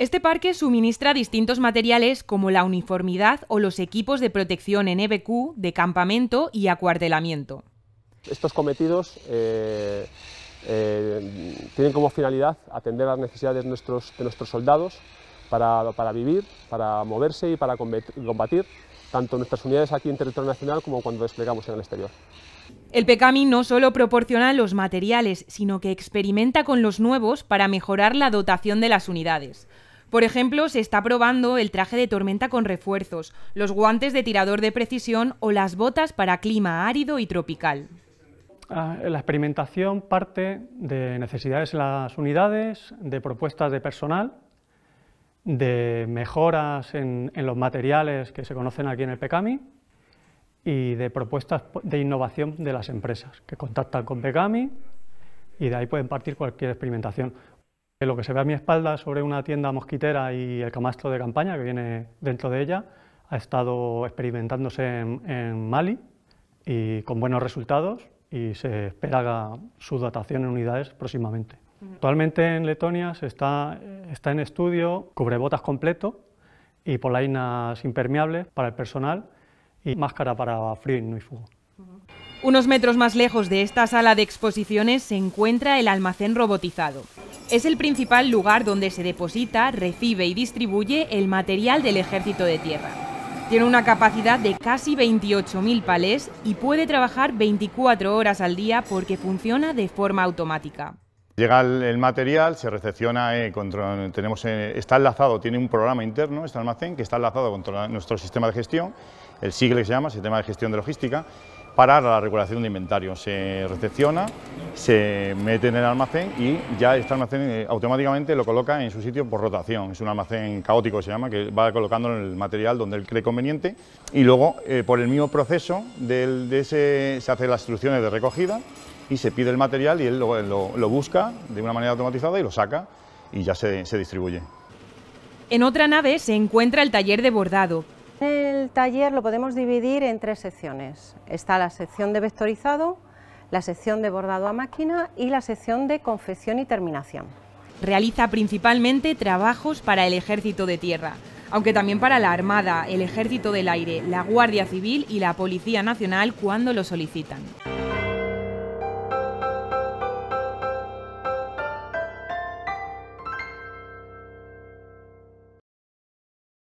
Este parque suministra distintos materiales como la uniformidad o los equipos de protección en EBQ, de campamento y acuartelamiento. Estos cometidos eh, eh, tienen como finalidad atender las necesidades de nuestros, soldados para, para, vivir, para moverse y para combatir tanto nuestras unidades aquí en territorio nacional como cuando desplegamos en el exterior. El PECAMI no solo proporciona los materiales, sino que experimenta con los nuevos para mejorar la dotación de las unidades. Por ejemplo, se está probando el traje de tormenta con refuerzos, los guantes de tirador de precisión o las botas para clima árido y tropical. Ah, la experimentación parte de necesidades en las unidades, de propuestas de personal, de mejoras en, los materiales que se conocen aquí en el PECAMI y de propuestas de innovación de las empresas que contactan con PECAMI y de ahí pueden partir cualquier experimentación. Lo que se ve a mi espalda sobre una tienda mosquitera y el camastro de campaña que viene dentro de ella ha estado experimentándose en, Mali y con buenos resultados y se espera su datación en unidades próximamente. Actualmente en Letonia se está, en estudio cubrebotas completo y polainas impermeables para el personal y máscara para frío y fuego. Unos metros más lejos de esta sala de exposiciones se encuentra el almacén robotizado. Es el principal lugar donde se deposita, recibe y distribuye el material del Ejército de Tierra. Tiene una capacidad de casi 28.000 palés y puede trabajar 24 horas al día porque funciona de forma automática. Llega el, material, se recepciona, eh, tenemos, eh, está enlazado, tiene un programa interno, este almacén, que está enlazado con nuestro sistema de gestión, el SIGLE que se llama, Sistema de Gestión de Logística, para la regulación de inventario. Se recepciona, se mete en el almacén y ya este almacén eh, automáticamente lo coloca en su sitio por rotación. Es un almacén caótico, se llama, que va colocando el material donde él cree conveniente y luego eh, por el mismo proceso de ese, se hacen las instrucciones de recogida y se pide el material y él lo, lo busca de una manera automatizada y lo saca y ya se, se distribuye. En otra nave se encuentra el taller de bordado, el taller lo podemos dividir en tres secciones. Está la sección de vectorizado, la sección de bordado a máquina y la sección de confección y terminación. Realiza principalmente trabajos para el ejército de tierra, aunque también para la Armada, el ejército del aire, la Guardia Civil y la Policía Nacional cuando lo solicitan.